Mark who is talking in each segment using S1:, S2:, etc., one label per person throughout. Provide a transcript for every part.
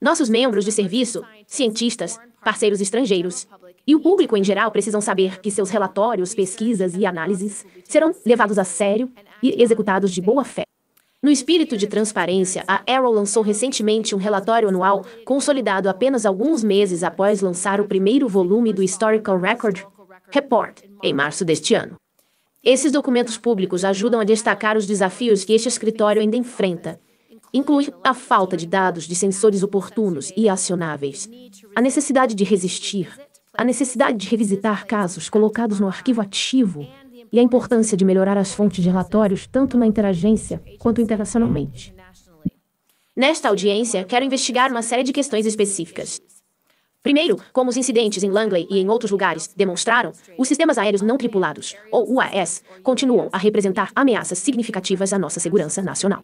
S1: Nossos membros de serviço, cientistas, parceiros estrangeiros e o público em geral precisam saber que seus relatórios, pesquisas e análises serão levados a sério e executados de boa fé. No espírito de transparência, a Arrow lançou recentemente um relatório anual, consolidado apenas alguns meses após lançar o primeiro volume do Historical Record Report, em março deste ano. Esses documentos públicos ajudam a destacar os desafios que este escritório ainda enfrenta inclui a falta de dados de sensores oportunos e acionáveis, a necessidade de resistir, a necessidade de revisitar casos colocados no arquivo ativo e a importância de melhorar as fontes de relatórios tanto na interagência quanto internacionalmente. Nesta audiência, quero investigar uma série de questões específicas. Primeiro, como os incidentes em Langley e em outros lugares demonstraram, os sistemas aéreos não tripulados, ou UAS, continuam a representar ameaças significativas à nossa segurança nacional.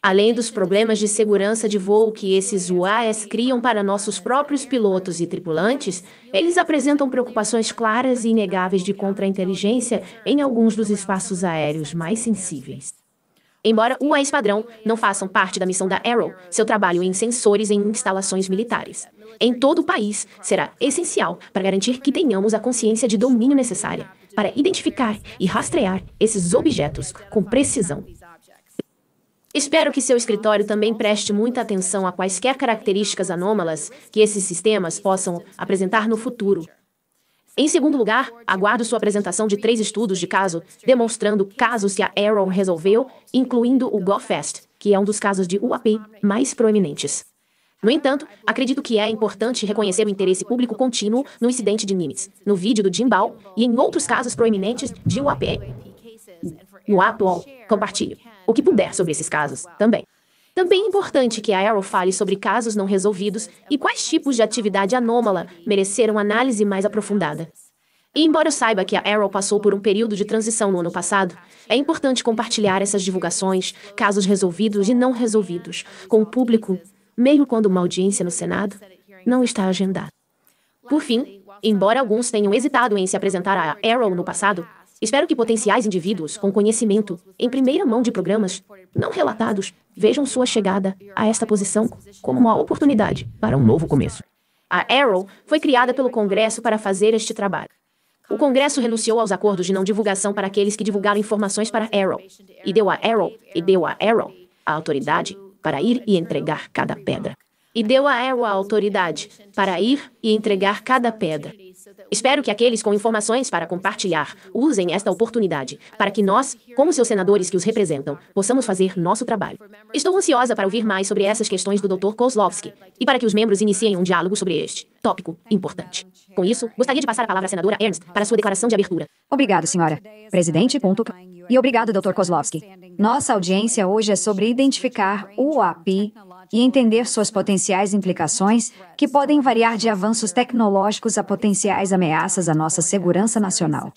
S1: Além dos problemas de segurança de voo que esses UAS criam para nossos próprios pilotos e tripulantes, eles apresentam preocupações claras e inegáveis de contra-inteligência em alguns dos espaços aéreos mais sensíveis. Embora UAS padrão não façam parte da missão da Arrow, seu trabalho em sensores em instalações militares em todo o país será essencial para garantir que tenhamos a consciência de domínio necessária para identificar e rastrear esses objetos com precisão. Espero que seu escritório também preste muita atenção a quaisquer características anômalas que esses sistemas possam apresentar no futuro. Em segundo lugar, aguardo sua apresentação de três estudos de caso, demonstrando casos que a Arrow resolveu, incluindo o GoFest, que é um dos casos de UAP mais proeminentes. No entanto, acredito que é importante reconhecer o interesse público contínuo no incidente de Nimitz, no vídeo do Jimbal e em outros casos proeminentes de UAP. No atual, compartilho o que puder sobre esses casos, também. Também é importante que a Arrow fale sobre casos não resolvidos e quais tipos de atividade anômala mereceram análise mais aprofundada. E embora eu saiba que a Arrow passou por um período de transição no ano passado, é importante compartilhar essas divulgações, casos resolvidos e não resolvidos, com o público, mesmo quando uma audiência no Senado não está agendada. Por fim, embora alguns tenham hesitado em se apresentar à Arrow no passado, Espero que potenciais indivíduos com conhecimento, em primeira mão de programas, não relatados, vejam sua chegada a esta posição como uma oportunidade para um novo começo. A Arrow foi criada pelo Congresso para fazer este trabalho. O Congresso renunciou aos acordos de não divulgação para aqueles que divulgaram informações para Arrow, e deu a Arrow, e deu a Arrow, a autoridade para ir e entregar cada pedra. E deu a Arrow a autoridade para ir e entregar cada pedra. Espero que aqueles com informações para compartilhar usem esta oportunidade para que nós, como seus senadores que os representam, possamos fazer nosso trabalho. Estou ansiosa para ouvir mais sobre essas questões do Dr. Kozlovski e para que os membros iniciem um diálogo sobre este tópico importante. Com isso, gostaria de passar a palavra à
S2: senadora Ernst para sua declaração de abertura. Obrigado, senhora. Presidente, ponto. E obrigado, Dr. Kozlovski. Nossa audiência hoje é sobre identificar o API e entender suas potenciais implicações, que podem variar de avanços tecnológicos a potenciais ameaças à nossa segurança nacional.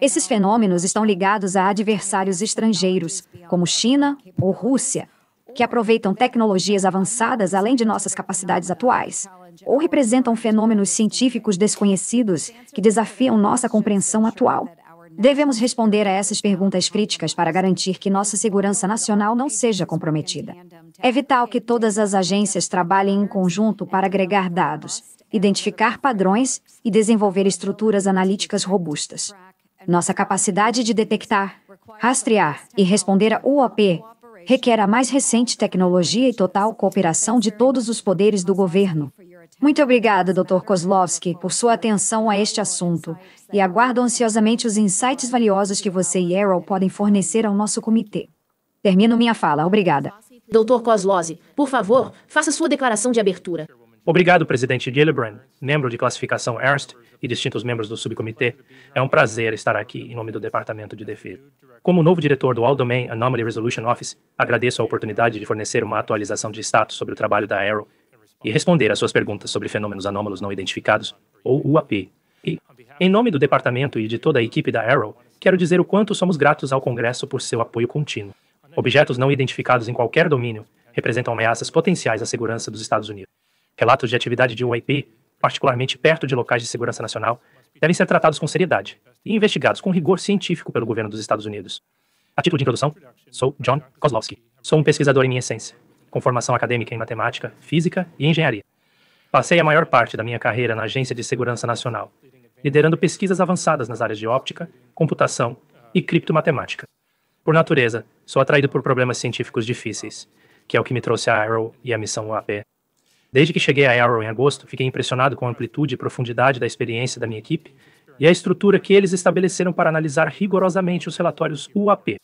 S2: Esses fenômenos estão ligados a adversários estrangeiros, como China ou Rússia, que aproveitam tecnologias avançadas além de nossas capacidades atuais, ou representam fenômenos científicos desconhecidos que desafiam nossa compreensão atual. Devemos responder a essas perguntas críticas para garantir que nossa segurança nacional não seja comprometida. É vital que todas as agências trabalhem em conjunto para agregar dados, identificar padrões e desenvolver estruturas analíticas robustas. Nossa capacidade de detectar, rastrear e responder a UOP requer a mais recente tecnologia e total cooperação de todos os poderes do governo, muito obrigada, Dr. Kozlovski, por sua atenção a este assunto e aguardo ansiosamente os insights valiosos que você e Errol podem fornecer ao nosso comitê. Termino minha fala. Obrigada.
S1: Dr. Kozlovski, por favor,
S2: faça sua declaração
S1: de abertura.
S3: Obrigado, presidente Gillibrand, membro de classificação Ernst e distintos membros do subcomitê. É um prazer estar aqui em nome do Departamento de Defesa. Como novo diretor do All Domain Anomaly Resolution Office, agradeço a oportunidade de fornecer uma atualização de status sobre o trabalho da Arrow e responder às suas perguntas sobre fenômenos anômalos não identificados, ou UAP. E, em nome do departamento e de toda a equipe da Arrow, quero dizer o quanto somos gratos ao Congresso por seu apoio contínuo. Objetos não identificados em qualquer domínio representam ameaças potenciais à segurança dos Estados Unidos. Relatos de atividade de UAP, particularmente perto de locais de segurança nacional, devem ser tratados com seriedade e investigados com rigor científico pelo governo dos Estados Unidos. A título de introdução, sou John Kozlowski. Sou um pesquisador em minha essência com formação acadêmica em matemática, física e engenharia. Passei a maior parte da minha carreira na Agência de Segurança Nacional, liderando pesquisas avançadas nas áreas de óptica, computação e criptomatemática. Por natureza, sou atraído por problemas científicos difíceis, que é o que me trouxe a Arrow e a missão UAP. Desde que cheguei a Arrow em agosto, fiquei impressionado com a amplitude e profundidade da experiência da minha equipe e a estrutura que eles estabeleceram para analisar rigorosamente os relatórios UAP,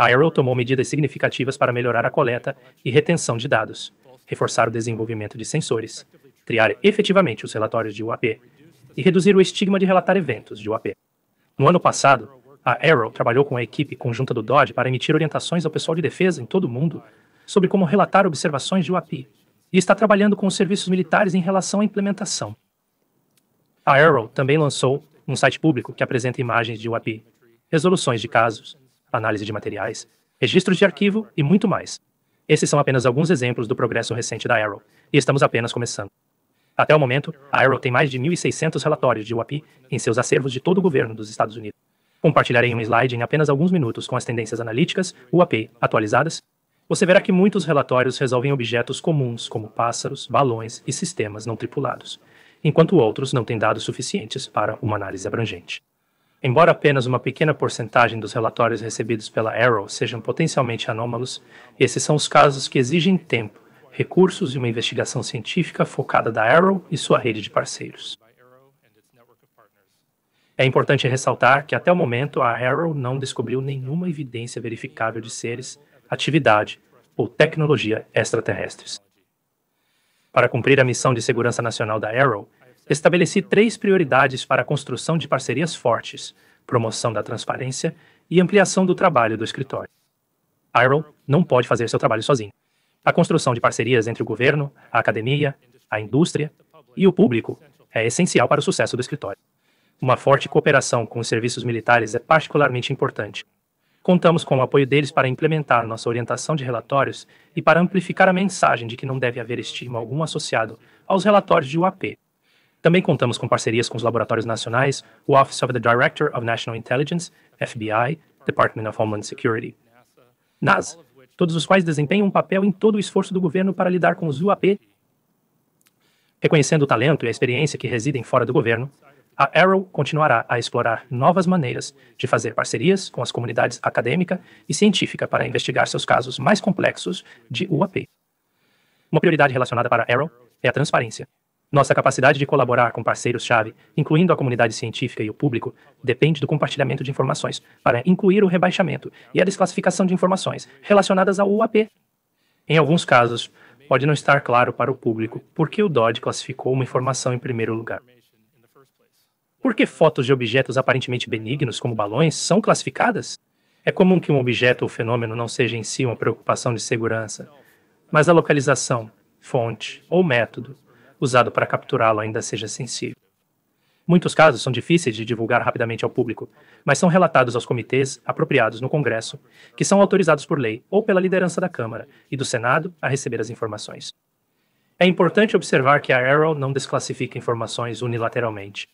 S3: a Arrow tomou medidas significativas para melhorar a coleta e retenção de dados, reforçar o desenvolvimento de sensores, criar efetivamente os relatórios de UAP e reduzir o estigma de relatar eventos de UAP. No ano passado, a Arrow trabalhou com a equipe conjunta do Dodge para emitir orientações ao pessoal de defesa em todo o mundo sobre como relatar observações de UAP e está trabalhando com os serviços militares em relação à implementação. A Arrow também lançou um site público que apresenta imagens de UAP, resoluções de casos análise de materiais, registros de arquivo e muito mais. Esses são apenas alguns exemplos do progresso recente da Arrow, e estamos apenas começando. Até o momento, a Arrow tem mais de 1.600 relatórios de UAPI em seus acervos de todo o governo dos Estados Unidos. Compartilharei um slide em apenas alguns minutos com as tendências analíticas UAP atualizadas. Você verá que muitos relatórios resolvem objetos comuns, como pássaros, balões e sistemas não tripulados, enquanto outros não têm dados suficientes para uma análise abrangente. Embora apenas uma pequena porcentagem dos relatórios recebidos pela Arrow sejam potencialmente anômalos, esses são os casos que exigem tempo, recursos e uma investigação científica focada da Arrow e sua rede de parceiros. É importante ressaltar que até o momento a Arrow não descobriu nenhuma evidência verificável de seres, atividade ou tecnologia extraterrestres. Para cumprir a missão de segurança nacional da Arrow, estabeleci três prioridades para a construção de parcerias fortes: promoção da transparência e ampliação do trabalho do escritório. Iroll não pode fazer seu trabalho sozinho. A construção de parcerias entre o governo, a academia, a indústria e o público é essencial para o sucesso do escritório. Uma forte cooperação com os serviços militares é particularmente importante. Contamos com o apoio deles para implementar nossa orientação de relatórios e para amplificar a mensagem de que não deve haver estigma algum associado aos relatórios de UAP, também contamos com parcerias com os laboratórios nacionais, o Office of the Director of National Intelligence, FBI, Department of Homeland Security, NASA, todos os quais desempenham um papel em todo o esforço do governo para lidar com os UAP. Reconhecendo o talento e a experiência que residem fora do governo, a Arrow continuará a explorar novas maneiras de fazer parcerias com as comunidades acadêmica e científica para investigar seus casos mais complexos de UAP. Uma prioridade relacionada para a Arrow é a transparência. Nossa capacidade de colaborar com parceiros-chave, incluindo a comunidade científica e o público, depende do compartilhamento de informações, para incluir o rebaixamento e a desclassificação de informações relacionadas ao UAP. Em alguns casos, pode não estar claro para o público por que o DOD classificou uma informação em primeiro lugar. Por que fotos de objetos aparentemente benignos, como balões, são classificadas? É comum que um objeto ou fenômeno não seja em si uma preocupação de segurança, mas a localização, fonte ou método usado para capturá-lo ainda seja sensível. Muitos casos são difíceis de divulgar rapidamente ao público, mas são relatados aos comitês apropriados no Congresso, que são autorizados por lei ou pela liderança da Câmara e do Senado a receber as informações. É importante observar que a Arrow não desclassifica informações unilateralmente.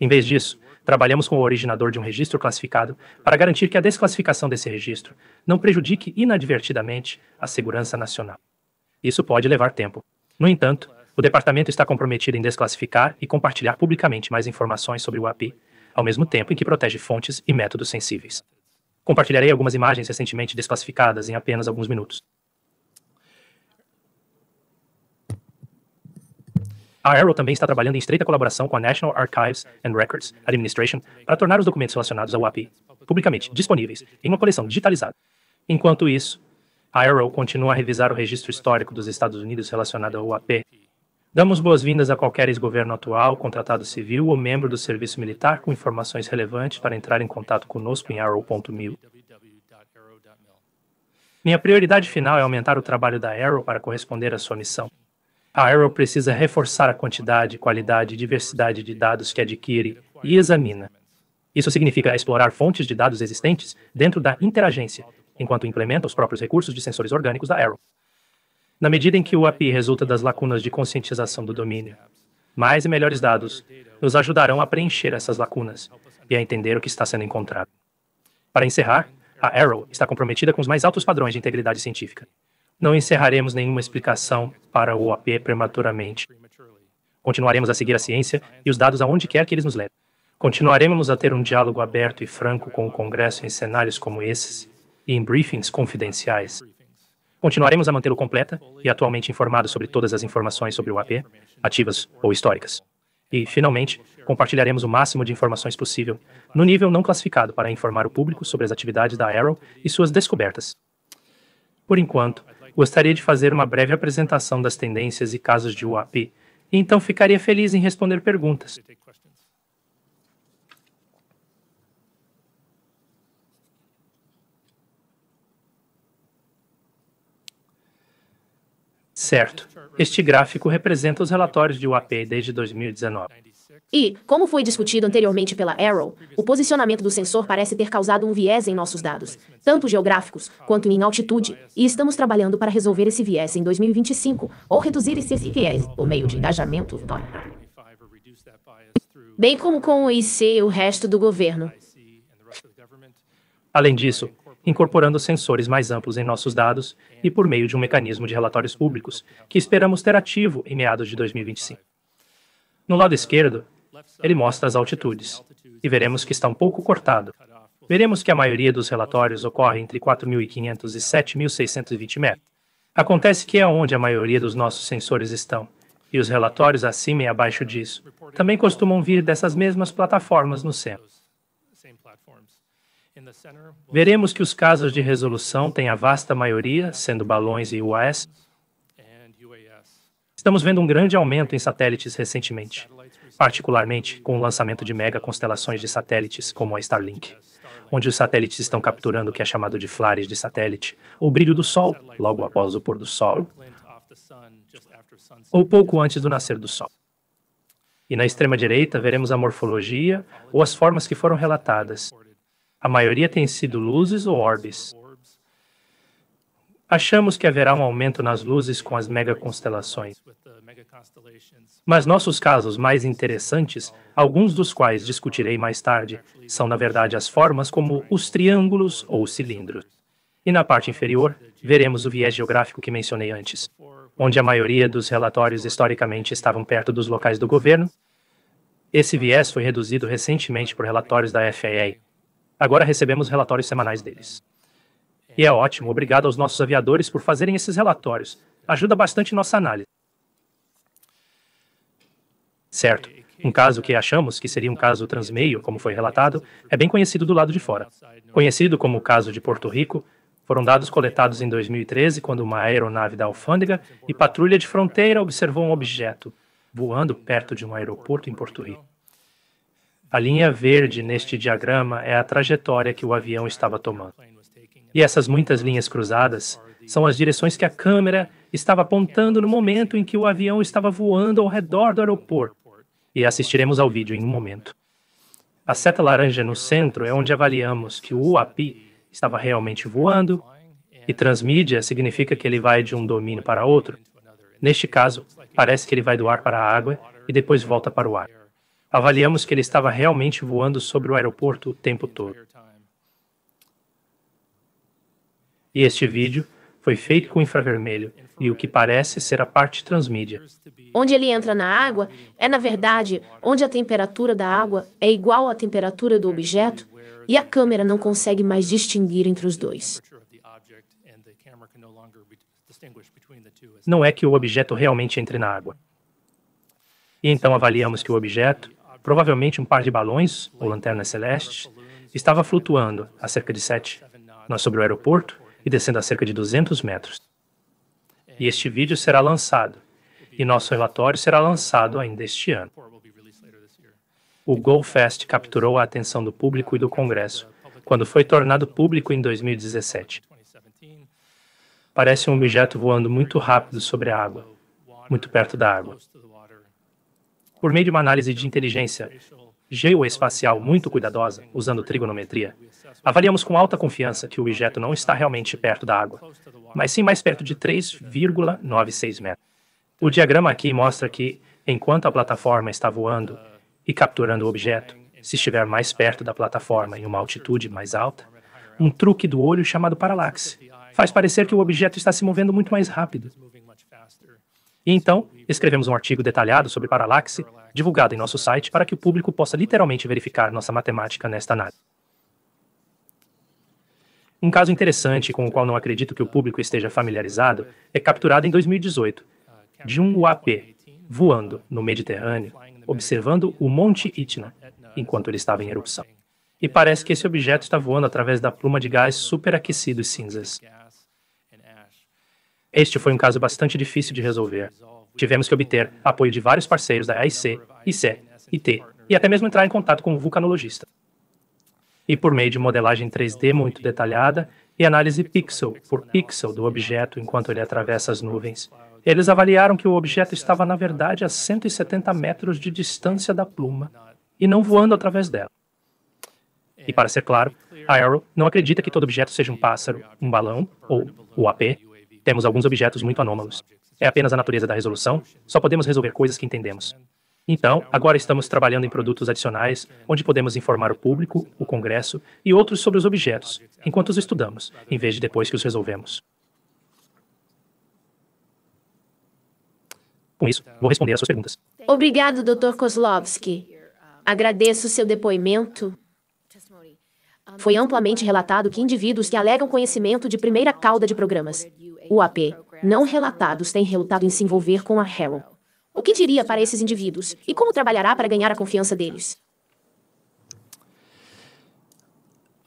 S3: Em vez disso, trabalhamos com o originador de um registro classificado para garantir que a desclassificação desse registro não prejudique inadvertidamente a segurança nacional. Isso pode levar tempo. No entanto, o departamento está comprometido em desclassificar e compartilhar publicamente mais informações sobre o API, ao mesmo tempo em que protege fontes e métodos sensíveis. Compartilharei algumas imagens recentemente desclassificadas em apenas alguns minutos. A Arrow também está trabalhando em estreita colaboração com a National Archives and Records Administration para tornar os documentos relacionados ao API publicamente disponíveis em uma coleção digitalizada. Enquanto isso, a Arrow continua a revisar o registro histórico dos Estados Unidos relacionado ao UAP. Damos boas-vindas a qualquer ex-governo atual, contratado civil ou membro do serviço militar com informações relevantes para entrar em contato conosco em arrow.mil. Minha prioridade final é aumentar o trabalho da Arrow para corresponder à sua missão. A Arrow precisa reforçar a quantidade, qualidade e diversidade de dados que adquire e examina. Isso significa explorar fontes de dados existentes dentro da interagência, enquanto implementa os próprios recursos de sensores orgânicos da Arrow na medida em que o API resulta das lacunas de conscientização do domínio. Mais e melhores dados nos ajudarão a preencher essas lacunas e a entender o que está sendo encontrado. Para encerrar, a Arrow está comprometida com os mais altos padrões de integridade científica. Não encerraremos nenhuma explicação para o OAP prematuramente. Continuaremos a seguir a ciência e os dados aonde quer que eles nos levem. Continuaremos a ter um diálogo aberto e franco com o Congresso em cenários como esses e em briefings confidenciais. Continuaremos a mantê-lo completa e atualmente informado sobre todas as informações sobre o AP, ativas ou históricas. E, finalmente, compartilharemos o máximo de informações possível, no nível não classificado, para informar o público sobre as atividades da Arrow e suas descobertas. Por enquanto, gostaria de fazer uma breve apresentação das tendências e casos de UAP, e então ficaria feliz em responder perguntas. Certo. Este gráfico representa os relatórios de UAP desde 2019.
S1: E, como foi discutido anteriormente pela Arrow, o posicionamento do sensor parece ter causado um viés em nossos dados, tanto geográficos quanto em altitude, e estamos trabalhando para resolver esse viés em 2025, ou reduzir esse viés por meio de engajamento. Bem como com o IC e o resto do governo.
S3: Além disso, incorporando sensores mais amplos em nossos dados e por meio de um mecanismo de relatórios públicos, que esperamos ter ativo em meados de 2025. No lado esquerdo, ele mostra as altitudes, e veremos que está um pouco cortado. Veremos que a maioria dos relatórios ocorre entre 4.500 e 7.620 metros. Acontece que é onde a maioria dos nossos sensores estão, e os relatórios acima e abaixo disso também costumam vir dessas mesmas plataformas no centro. Veremos que os casos de resolução têm a vasta maioria, sendo balões e UAS. Estamos vendo um grande aumento em satélites recentemente, particularmente com o lançamento de mega constelações de satélites como a Starlink, onde os satélites estão capturando o que é chamado de flares de satélite, ou brilho do sol, logo após o pôr do sol, ou pouco antes do nascer do sol. E na extrema direita veremos a morfologia ou as formas que foram relatadas, a maioria tem sido luzes ou orbes. Achamos que haverá um aumento nas luzes com as megaconstelações. Mas nossos casos mais interessantes, alguns dos quais discutirei mais tarde, são na verdade as formas como os triângulos ou cilindros. E na parte inferior, veremos o viés geográfico que mencionei antes, onde a maioria dos relatórios historicamente estavam perto dos locais do governo. Esse viés foi reduzido recentemente por relatórios da FAA, Agora recebemos relatórios semanais deles. E é ótimo, obrigado aos nossos aviadores por fazerem esses relatórios. Ajuda bastante nossa análise. Certo. Um caso que achamos que seria um caso transmeio, como foi relatado, é bem conhecido do lado de fora. Conhecido como o caso de Porto Rico, foram dados coletados em 2013 quando uma aeronave da alfândega e patrulha de fronteira observou um objeto voando perto de um aeroporto em Porto Rico. A linha verde neste diagrama é a trajetória que o avião estava tomando. E essas muitas linhas cruzadas são as direções que a câmera estava apontando no momento em que o avião estava voando ao redor do aeroporto. E assistiremos ao vídeo em um momento. A seta laranja no centro é onde avaliamos que o UAP estava realmente voando, e transmídia significa que ele vai de um domínio para outro. Neste caso, parece que ele vai do ar para a água e depois volta para o ar. Avaliamos que ele estava realmente voando sobre o aeroporto o tempo todo. E este vídeo foi feito com infravermelho e o que parece ser a parte transmídia.
S1: Onde ele entra na água é, na verdade, onde a temperatura da água é igual à temperatura do objeto e a câmera não consegue mais distinguir entre os dois.
S3: Não é que o objeto realmente entre na água. E então avaliamos que o objeto provavelmente um par de balões, ou lanternas celestes, estava flutuando a cerca de 7 nós sobre o aeroporto e descendo a cerca de 200 metros. E este vídeo será lançado, e nosso relatório será lançado ainda este ano. O GoFest capturou a atenção do público e do Congresso quando foi tornado público em 2017. Parece um objeto voando muito rápido sobre a água, muito perto da água. Por meio de uma análise de inteligência geoespacial muito cuidadosa, usando trigonometria, avaliamos com alta confiança que o objeto não está realmente perto da água, mas sim mais perto de 3,96 metros. O diagrama aqui mostra que, enquanto a plataforma está voando e capturando o objeto, se estiver mais perto da plataforma em uma altitude mais alta, um truque do olho chamado paralaxe faz parecer que o objeto está se movendo muito mais rápido, e então, escrevemos um artigo detalhado sobre paralaxe, divulgado em nosso site, para que o público possa literalmente verificar nossa matemática nesta análise. Um caso interessante com o qual não acredito que o público esteja familiarizado é capturado em 2018, de um UAP voando no Mediterrâneo, observando o Monte Itna enquanto ele estava em erupção. E parece que esse objeto está voando através da pluma de gás superaquecido e cinzas. Este foi um caso bastante difícil de resolver. Tivemos que obter apoio de vários parceiros da AIC, IC, IT, e até mesmo entrar em contato com um vulcanologista. E por meio de modelagem 3D muito detalhada e análise pixel por pixel do objeto enquanto ele atravessa as nuvens, eles avaliaram que o objeto estava, na verdade, a 170 metros de distância da pluma e não voando através dela. E para ser claro, a Arrow não acredita que todo objeto seja um pássaro, um balão ou o AP, temos alguns objetos muito anômalos. É apenas a natureza da resolução, só podemos resolver coisas que entendemos. Então, agora estamos trabalhando em produtos adicionais, onde podemos informar o público, o Congresso e outros sobre os objetos, enquanto os estudamos, em vez de depois que os resolvemos. Com isso, vou responder às suas perguntas.
S1: Obrigado, Dr. Kozlovski. Agradeço seu depoimento. Foi amplamente relatado que indivíduos que alegam conhecimento de primeira cauda de programas AP, não relatados têm relutado em se envolver com a Harrow. O que diria para esses indivíduos e como trabalhará para ganhar a confiança deles?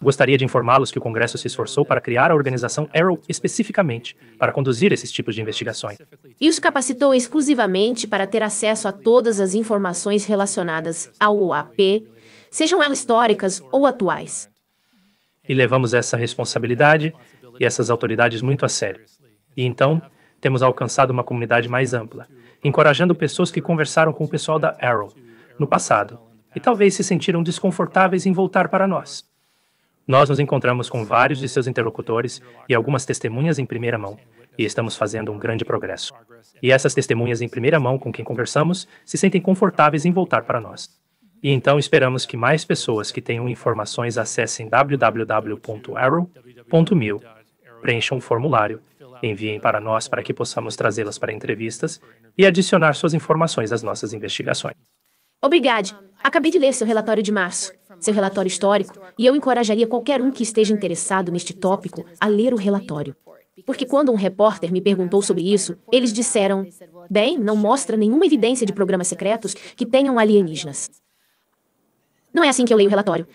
S3: Gostaria de informá-los que o Congresso se esforçou para criar a organização Arrow especificamente para conduzir esses tipos de investigações.
S1: E os capacitou exclusivamente para ter acesso a todas as informações relacionadas ao OAP, sejam elas históricas ou atuais.
S3: E levamos essa responsabilidade e essas autoridades muito a sério. E então, temos alcançado uma comunidade mais ampla, encorajando pessoas que conversaram com o pessoal da Arrow no passado e talvez se sentiram desconfortáveis em voltar para nós. Nós nos encontramos com vários de seus interlocutores e algumas testemunhas em primeira mão, e estamos fazendo um grande progresso. E essas testemunhas em primeira mão com quem conversamos se sentem confortáveis em voltar para nós. E então esperamos que mais pessoas que tenham informações acessem www.arrow.mil, preencham o formulário Enviem para nós para que possamos trazê-las para entrevistas e adicionar suas informações às nossas investigações.
S1: Obrigado. Acabei de ler seu relatório de março, seu relatório histórico, e eu encorajaria qualquer um que esteja interessado neste tópico a ler o relatório. Porque quando um repórter me perguntou sobre isso, eles disseram: bem, não mostra nenhuma evidência de programas secretos que tenham alienígenas. Não é assim que eu leio o relatório.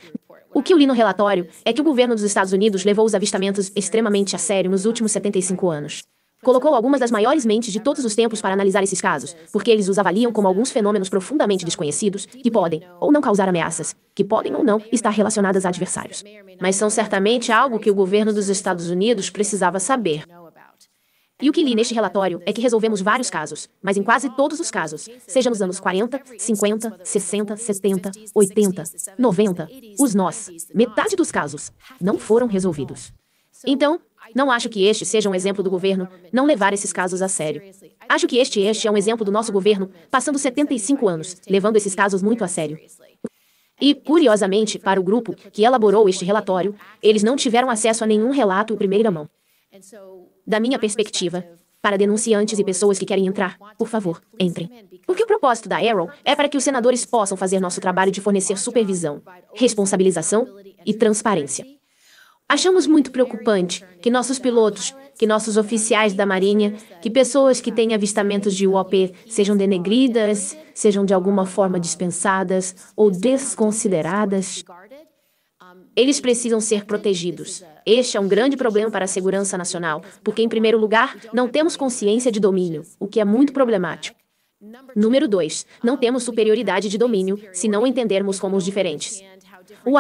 S1: O que eu li no relatório é que o governo dos Estados Unidos levou os avistamentos extremamente a sério nos últimos 75 anos. Colocou algumas das maiores mentes de todos os tempos para analisar esses casos, porque eles os avaliam como alguns fenômenos profundamente desconhecidos, que podem ou não causar ameaças, que podem ou não estar relacionadas a adversários. Mas são certamente algo que o governo dos Estados Unidos precisava saber. E o que li neste relatório é que resolvemos vários casos, mas em quase todos os casos, seja nos anos 40, 50, 60, 70, 80, 90, os nós, metade dos casos, não foram resolvidos. Então, não acho que este seja um exemplo do governo não levar esses casos a sério. Acho que este este é um exemplo do nosso governo passando 75 anos levando esses casos muito a sério. E, curiosamente, para o grupo que elaborou este relatório, eles não tiveram acesso a nenhum relato em primeira mão da minha perspectiva, para denunciantes e pessoas que querem entrar, por favor, entrem. Porque o propósito da Arrow é para que os senadores possam fazer nosso trabalho de fornecer supervisão, responsabilização e transparência. Achamos muito preocupante que nossos pilotos, que nossos oficiais da Marinha, que pessoas que têm avistamentos de UOP sejam denegridas, sejam de alguma forma dispensadas ou desconsideradas. Eles precisam ser protegidos. Este é um grande problema para a segurança nacional, porque, em primeiro lugar, não temos consciência de domínio, o que é muito problemático. Número dois, Não temos superioridade de domínio se não entendermos como os diferentes. O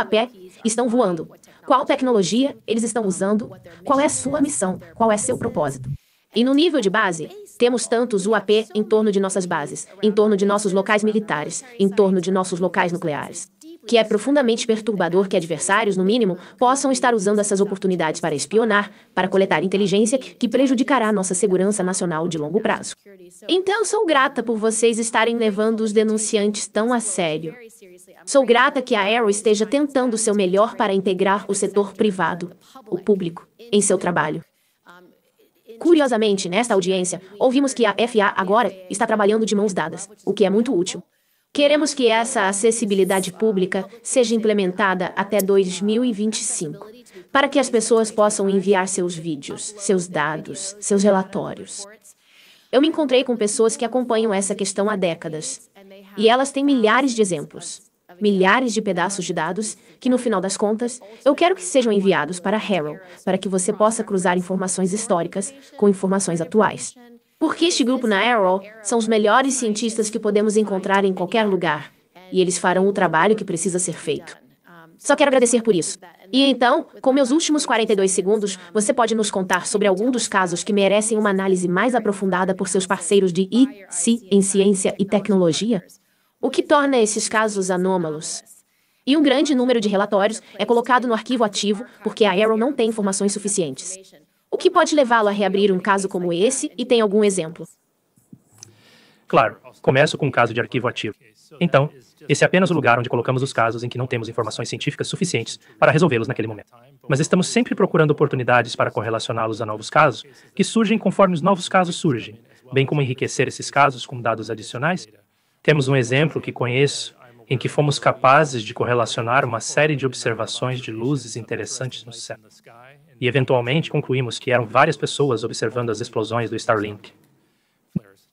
S1: estão voando. Qual tecnologia eles estão usando? Qual é sua missão? Qual é seu propósito? E no nível de base, temos tantos UAP em torno de nossas bases, em torno de nossos locais militares, em torno de nossos locais nucleares que é profundamente perturbador que adversários, no mínimo, possam estar usando essas oportunidades para espionar, para coletar inteligência que prejudicará nossa segurança nacional de longo prazo. Então, sou grata por vocês estarem levando os denunciantes tão a sério. Sou grata que a Arrow esteja tentando o seu melhor para integrar o setor privado, o público, em seu trabalho. Curiosamente, nesta audiência, ouvimos que a FA agora está trabalhando de mãos dadas, o que é muito útil. Queremos que essa acessibilidade pública seja implementada até 2025, para que as pessoas possam enviar seus vídeos, seus dados, seus relatórios. Eu me encontrei com pessoas que acompanham essa questão há décadas, e elas têm milhares de exemplos, milhares de pedaços de dados que, no final das contas, eu quero que sejam enviados para Harrow, para que você possa cruzar informações históricas com informações atuais. Porque este grupo na Arrow são os melhores cientistas que podemos encontrar em qualquer lugar, e eles farão o trabalho que precisa ser feito. Só quero agradecer por isso. E então, com meus últimos 42 segundos, você pode nos contar sobre algum dos casos que merecem uma análise mais aprofundada por seus parceiros de IC em ciência e tecnologia? O que torna esses casos anômalos? E um grande número de relatórios é colocado no arquivo ativo porque a Arrow não tem informações suficientes. O que pode levá-lo a reabrir um caso como esse e tem algum exemplo?
S3: Claro, começo com um caso de arquivo ativo. Então, esse é apenas o lugar onde colocamos os casos em que não temos informações científicas suficientes para resolvê-los naquele momento. Mas estamos sempre procurando oportunidades para correlacioná-los a novos casos que surgem conforme os novos casos surgem, bem como enriquecer esses casos com dados adicionais. Temos um exemplo que conheço em que fomos capazes de correlacionar uma série de observações de luzes interessantes no céu e eventualmente concluímos que eram várias pessoas observando as explosões do Starlink.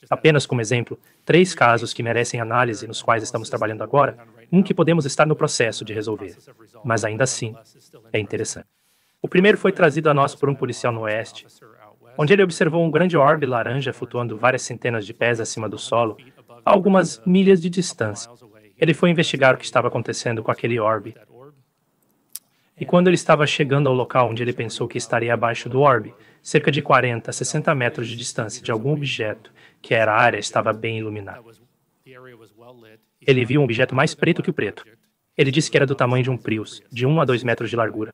S3: Apenas como exemplo, três casos que merecem análise nos quais estamos trabalhando agora, um que podemos estar no processo de resolver, mas ainda assim é interessante. O primeiro foi trazido a nós por um policial no oeste, onde ele observou um grande orbe laranja flutuando várias centenas de pés acima do solo, a algumas milhas de distância. Ele foi investigar o que estava acontecendo com aquele orbe e quando ele estava chegando ao local onde ele pensou que estaria abaixo do orbe, cerca de 40 a 60 metros de distância de algum objeto, que era a área estava bem iluminada. Ele viu um objeto mais preto que o preto. Ele disse que era do tamanho de um Prius, de 1 a 2 metros de largura.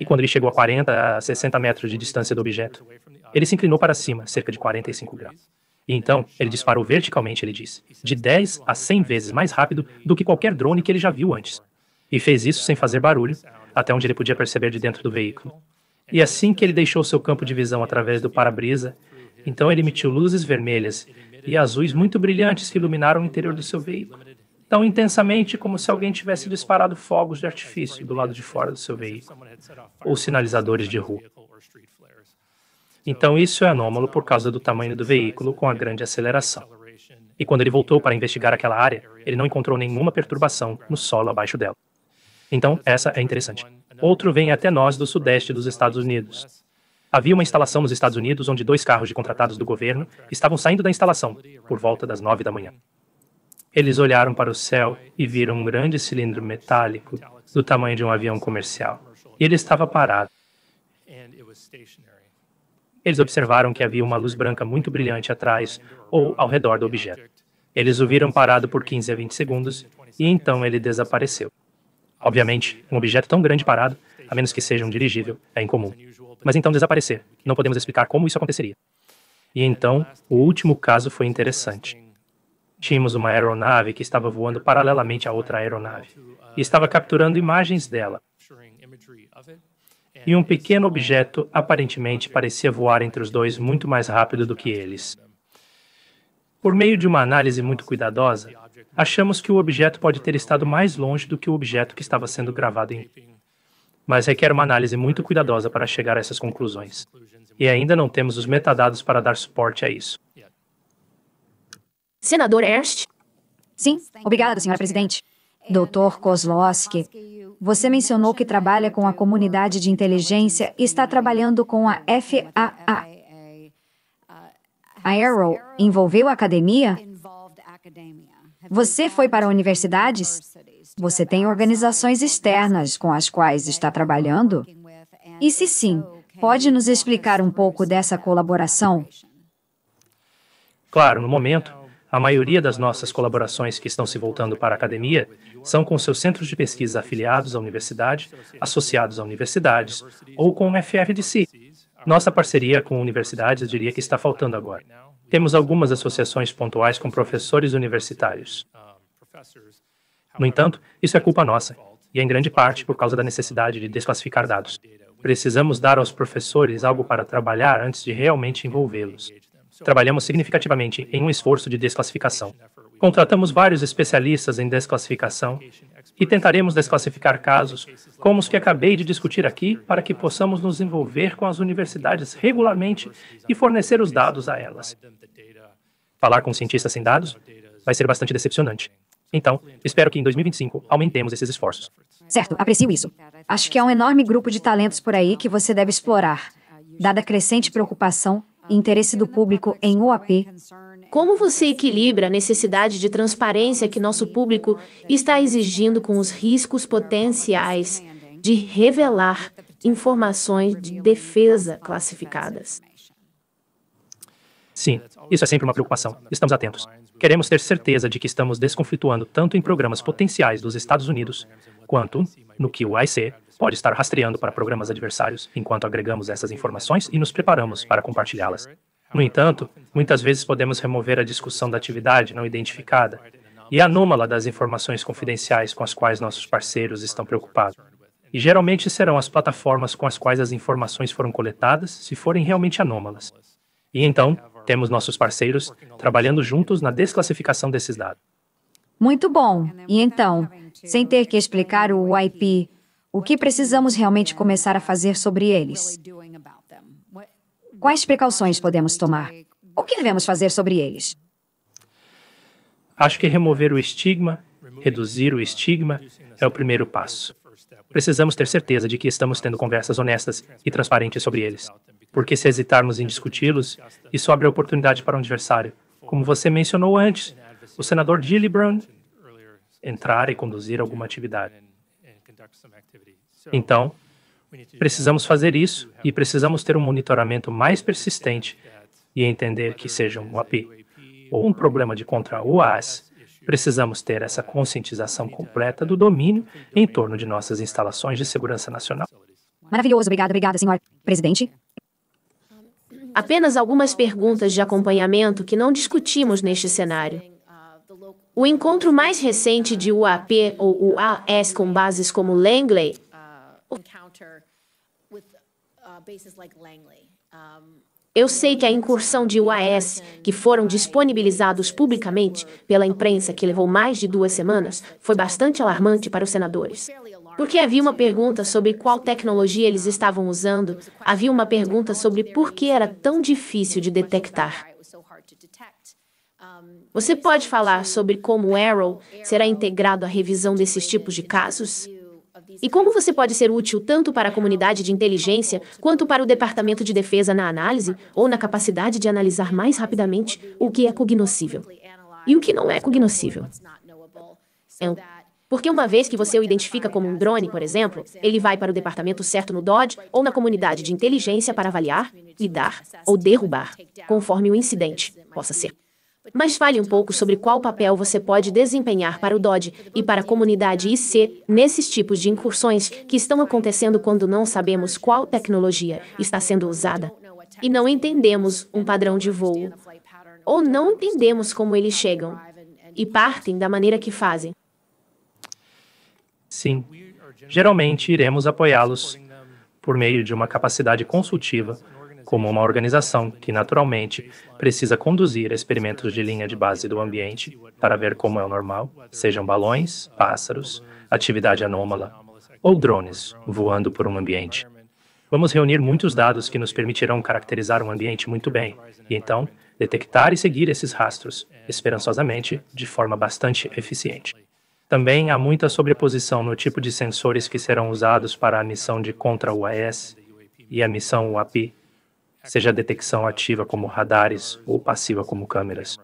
S3: E quando ele chegou a 40 a 60 metros de distância do objeto, ele se inclinou para cima, cerca de 45 graus. E então, ele disparou verticalmente, ele disse, de 10 a 100 vezes mais rápido do que qualquer drone que ele já viu antes. E fez isso sem fazer barulho, até onde ele podia perceber de dentro do veículo. E assim que ele deixou seu campo de visão através do para-brisa, então ele emitiu luzes vermelhas e azuis muito brilhantes que iluminaram o interior do seu veículo, tão intensamente como se alguém tivesse disparado fogos de artifício do lado de fora do seu veículo, ou sinalizadores de rua. Então isso é anômalo por causa do tamanho do veículo com a grande aceleração. E quando ele voltou para investigar aquela área, ele não encontrou nenhuma perturbação no solo abaixo dela. Então, essa é interessante. Outro vem até nós do sudeste dos Estados Unidos. Havia uma instalação nos Estados Unidos onde dois carros de contratados do governo estavam saindo da instalação, por volta das nove da manhã. Eles olharam para o céu e viram um grande cilindro metálico do tamanho de um avião comercial. E ele estava parado. Eles observaram que havia uma luz branca muito brilhante atrás ou ao redor do objeto. Eles o viram parado por 15 a 20 segundos e então ele desapareceu. Obviamente, um objeto tão grande parado, a menos que seja um dirigível, é incomum. Mas então desaparecer. Não podemos explicar como isso aconteceria. E então, o último caso foi interessante. Tínhamos uma aeronave que estava voando paralelamente a outra aeronave e estava capturando imagens dela. E um pequeno objeto aparentemente parecia voar entre os dois muito mais rápido do que eles. Por meio de uma análise muito cuidadosa, achamos que o objeto pode ter estado mais longe do que o objeto que estava sendo gravado em. Mas requer uma análise muito cuidadosa para chegar a essas conclusões. E ainda não temos os metadados para dar suporte a isso.
S2: Senador Ernst? Sim, obrigado, senhora presidente. Doutor Kozlowski, você mencionou que trabalha com a comunidade de inteligência e está trabalhando com a FAA. A Arrow envolveu a academia? Você foi para universidades? Você tem organizações externas com as quais está trabalhando? E se sim, pode nos explicar um pouco dessa colaboração?
S3: Claro, no momento, a maioria das nossas colaborações que estão se voltando para a academia são com seus centros de pesquisa afiliados à universidade, associados a universidades ou com o FFDC. Nossa parceria com universidades eu diria que está faltando agora. Temos algumas associações pontuais com professores universitários. No entanto, isso é culpa nossa, e é em grande parte por causa da necessidade de desclassificar dados. Precisamos dar aos professores algo para trabalhar antes de realmente envolvê-los. Trabalhamos significativamente em um esforço de desclassificação. Contratamos vários especialistas em desclassificação e tentaremos desclassificar casos como os que acabei de discutir aqui para que possamos nos envolver com as universidades regularmente e fornecer os dados a elas falar com cientistas sem dados vai ser bastante decepcionante. Então, espero que em 2025 aumentemos esses esforços.
S2: Certo, aprecio isso. Acho que há um enorme grupo de talentos por aí que você deve explorar, dada a crescente preocupação e interesse do público em OAP. Como você equilibra a
S1: necessidade de transparência que nosso público está exigindo com os riscos potenciais de revelar informações de defesa classificadas?
S3: Sim, isso é sempre uma preocupação. Estamos atentos. Queremos ter certeza de que estamos desconflituando tanto em programas potenciais dos Estados Unidos, quanto no que o IC pode estar rastreando para programas adversários, enquanto agregamos essas informações e nos preparamos para compartilhá-las. No entanto, muitas vezes podemos remover a discussão da atividade não identificada e é anômala das informações confidenciais com as quais nossos parceiros estão preocupados e geralmente serão as plataformas com as quais as informações foram coletadas, se forem realmente anômalas. E então, temos nossos parceiros trabalhando juntos na desclassificação desses dados.
S2: Muito bom. E então, sem ter que explicar o IP, o que precisamos realmente começar a fazer sobre eles? Quais precauções podemos tomar? O que devemos fazer sobre eles?
S3: Acho que remover o estigma, reduzir o estigma, é o primeiro passo. Precisamos ter certeza de que estamos tendo conversas honestas e transparentes sobre eles porque se hesitarmos em discuti-los, isso abre a oportunidade para um adversário. Como você mencionou antes, o senador Gillibrand entrar e conduzir alguma atividade. Então, precisamos fazer isso e precisamos ter um monitoramento mais persistente e entender que seja um API ou um problema de contra-UAS, precisamos ter essa conscientização completa do domínio em torno de nossas instalações de segurança nacional.
S2: Maravilhoso, obrigado, obrigada, senhor presidente.
S1: Apenas algumas perguntas de acompanhamento que não discutimos neste cenário. O encontro mais recente de UAP ou UAS com bases como Langley uh, eu sei que a incursão de UAS, que foram disponibilizados publicamente pela imprensa que levou mais de duas semanas, foi bastante alarmante para os senadores. Porque havia uma pergunta sobre qual tecnologia eles estavam usando, havia uma pergunta sobre por que era tão difícil de detectar. Você pode falar sobre como o Arrow será integrado à revisão desses tipos de casos? E como você pode ser útil tanto para a comunidade de inteligência quanto para o Departamento de Defesa na análise ou na capacidade de analisar mais rapidamente o que é cognoscível e o que não é cognoscível? Então, porque uma vez que você o identifica como um drone, por exemplo, ele vai para o departamento certo no Dodge ou na comunidade de inteligência para avaliar, lidar ou derrubar, conforme o incidente possa ser. Mas fale um pouco sobre qual papel você pode desempenhar para o Dodge e para a comunidade IC nesses tipos de incursões que estão acontecendo quando não sabemos qual tecnologia está sendo usada e não entendemos um padrão de voo ou não entendemos como eles chegam e partem da maneira que fazem.
S3: Sim, geralmente iremos apoiá-los por meio de uma capacidade consultiva, como uma organização que, naturalmente, precisa conduzir experimentos de linha de base do ambiente para ver como é o normal, sejam balões, pássaros, atividade anômala ou drones voando por um ambiente. Vamos reunir muitos dados que nos permitirão caracterizar um ambiente muito bem e, então, detectar e seguir esses rastros, esperançosamente, de forma bastante eficiente. Também há muita sobreposição no tipo de sensores que serão usados para a missão de contra-UAS e a missão UAP, seja detecção ativa como radares ou passiva como câmeras.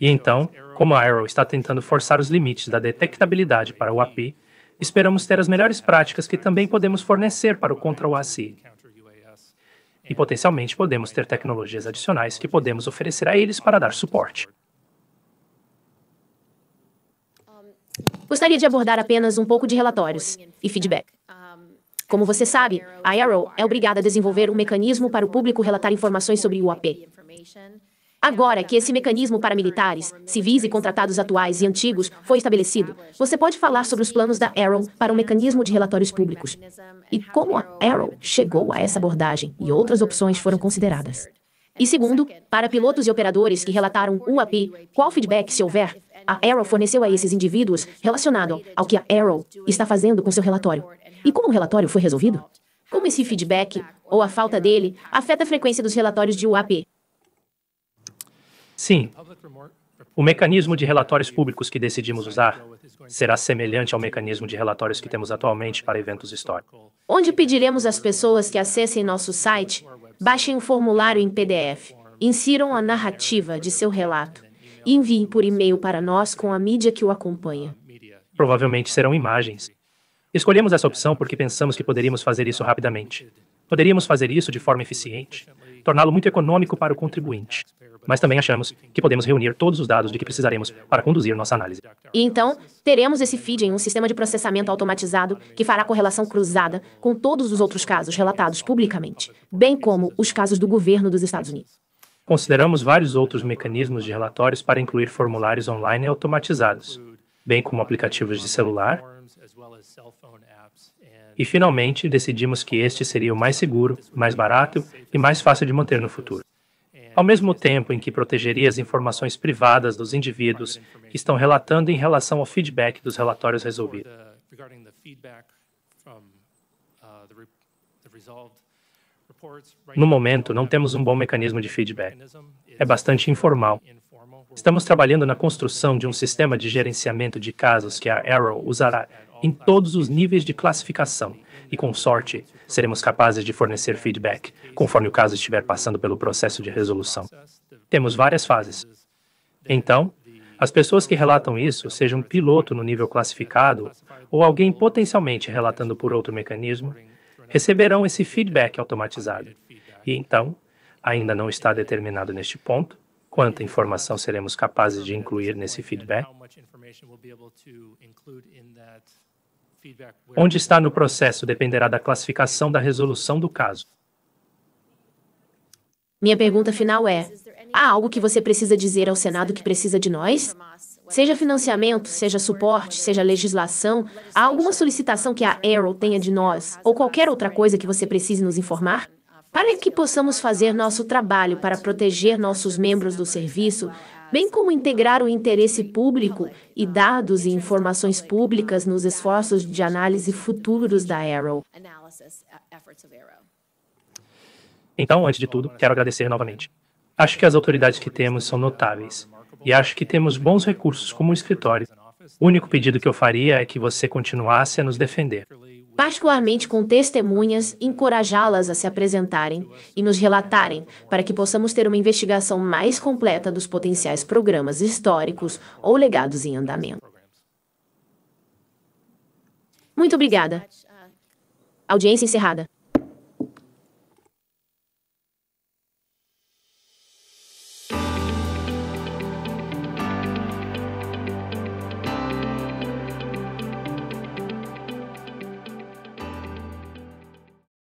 S3: E então, como a Arrow está tentando forçar os limites da detectabilidade para o UAP, esperamos ter as melhores práticas que também podemos fornecer para o contra-UAC. E potencialmente podemos ter tecnologias adicionais que podemos oferecer a eles para dar suporte.
S1: Gostaria de abordar apenas um pouco de relatórios e feedback. Como você sabe, a Arrow é obrigada a desenvolver um mecanismo para o público relatar informações sobre o UAP. Agora que esse mecanismo para militares, civis e contratados atuais e antigos foi estabelecido, você pode falar sobre os planos da Arrow para um mecanismo de relatórios públicos e como a Arrow chegou a essa abordagem e outras opções foram consideradas. E segundo, para pilotos e operadores que relataram UAP, qual feedback se houver, a Arrow forneceu a esses indivíduos relacionado ao que a Arrow está fazendo com seu relatório. E como o relatório foi resolvido? Como esse feedback, ou a falta dele, afeta a frequência dos relatórios de UAP?
S3: Sim. O mecanismo de relatórios públicos que decidimos usar será semelhante ao mecanismo de relatórios que temos atualmente para eventos históricos.
S1: Onde pediremos às pessoas que acessem nosso site, baixem o formulário em PDF, insiram a narrativa de seu relato envie por e-mail para nós com a mídia que o acompanha.
S3: Provavelmente serão imagens. Escolhemos essa opção porque pensamos que poderíamos fazer isso rapidamente. Poderíamos fazer isso de forma eficiente, torná-lo muito econômico para o contribuinte. Mas também achamos que podemos reunir todos os dados de que precisaremos para conduzir nossa análise.
S1: E então, teremos esse feed em um sistema de processamento automatizado que fará correlação cruzada com todos os outros casos relatados publicamente, bem como os casos do governo dos Estados Unidos.
S3: Consideramos vários outros mecanismos de relatórios para incluir formulários online automatizados, bem como aplicativos de celular. E finalmente decidimos que este seria o mais seguro, mais barato e mais fácil de manter no futuro. Ao mesmo tempo em que protegeria as informações privadas dos indivíduos que estão relatando em relação ao feedback dos relatórios resolvidos. No momento, não temos um bom mecanismo de feedback. É bastante informal. Estamos trabalhando na construção de um sistema de gerenciamento de casos que a Arrow usará em todos os níveis de classificação, e com sorte, seremos capazes de fornecer feedback conforme o caso estiver passando pelo processo de resolução. Temos várias fases. Então, as pessoas que relatam isso, seja um piloto no nível classificado ou alguém potencialmente relatando por outro mecanismo, receberão esse feedback automatizado. E então, ainda não está determinado neste ponto quanta informação seremos capazes de incluir nesse feedback. Onde está no processo dependerá da classificação da resolução do caso.
S1: Minha pergunta final é: há algo que você precisa dizer ao Senado que precisa de nós? Seja financiamento, seja suporte, seja legislação, há alguma solicitação que a Arrow tenha de nós, ou qualquer outra coisa que você precise nos informar? Para que possamos fazer nosso trabalho para proteger nossos membros do serviço, bem como integrar o interesse público e dados e informações públicas nos esforços de análise futuros da uh, Arrow.
S3: Então, antes de tudo, quero agradecer novamente. Acho que as autoridades que temos são notáveis e acho que temos bons recursos como escritório. O único pedido que eu faria é que você continuasse a nos defender.
S1: Particularmente com testemunhas, encorajá-las a se apresentarem e nos relatarem para que possamos ter uma investigação mais completa dos potenciais programas históricos ou legados em andamento. Muito obrigada. Audiência encerrada.